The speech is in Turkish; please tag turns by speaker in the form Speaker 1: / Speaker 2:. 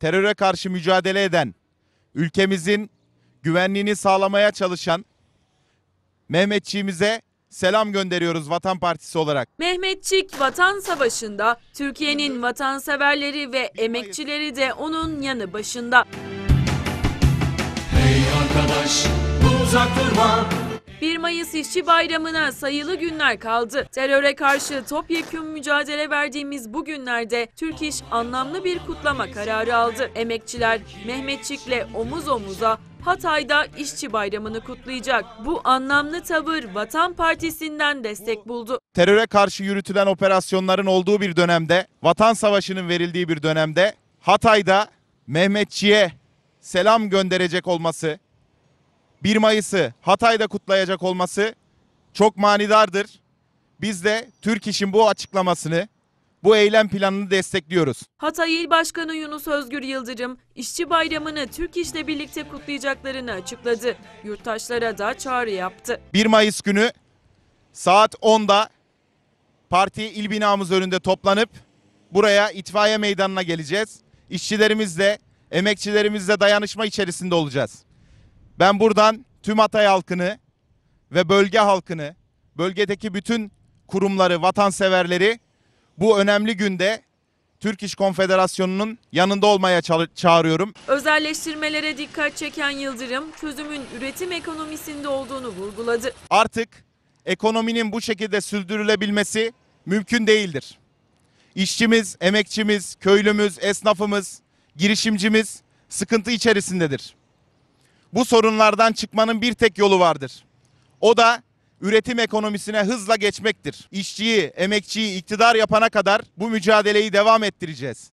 Speaker 1: teröre karşı mücadele eden, ülkemizin güvenliğini sağlamaya çalışan Mehmetçiğimize selam gönderiyoruz Vatan Partisi olarak.
Speaker 2: Mehmetçik Vatan Savaşı'nda Türkiye'nin vatanseverleri ve emekçileri de onun yanı başında. Hey arkadaş uzak durma 1 Mayıs İşçi Bayramı'na sayılı günler kaldı. Teröre karşı topyekün mücadele verdiğimiz bu günlerde Türk İş anlamlı bir kutlama kararı aldı. Emekçiler Mehmetçik'le omuz omuza Hatay'da İşçi Bayramı'nı kutlayacak. Bu anlamlı tavır Vatan Partisi'nden destek buldu.
Speaker 1: Teröre karşı yürütülen operasyonların olduğu bir dönemde, Vatan Savaşı'nın verildiği bir dönemde Hatay'da Mehmetçi'ye selam gönderecek olması, 1 Mayıs'ı Hatay'da kutlayacak olması çok manidardır. Biz de Türk İş'in bu açıklamasını bu eylem planını destekliyoruz.
Speaker 2: Hatay İl Başkanı Yunus Özgür Yıldırım, işçi bayramını Türk İş'le birlikte kutlayacaklarını açıkladı. Yurttaşlara da çağrı yaptı.
Speaker 1: 1 Mayıs günü saat 10'da parti il binamız önünde toplanıp buraya itfaiye meydanına geleceğiz. İşçilerimizle, emekçilerimizle dayanışma içerisinde olacağız. Ben buradan tüm Hatay halkını ve bölge halkını, bölgedeki bütün kurumları, vatanseverleri bu önemli günde Türk İş Konfederasyonu'nun yanında olmaya çağırıyorum.
Speaker 2: Özelleştirmelere dikkat çeken Yıldırım, çözümün üretim
Speaker 1: ekonomisinde olduğunu vurguladı. Artık ekonominin bu şekilde sürdürülebilmesi mümkün değildir. İşçimiz, emekçimiz, köylümüz, esnafımız, girişimcimiz sıkıntı içerisindedir. Bu sorunlardan çıkmanın bir tek yolu vardır. O da üretim ekonomisine hızla geçmektir. İşçiyi, emekçiyi iktidar yapana kadar bu mücadeleyi devam ettireceğiz.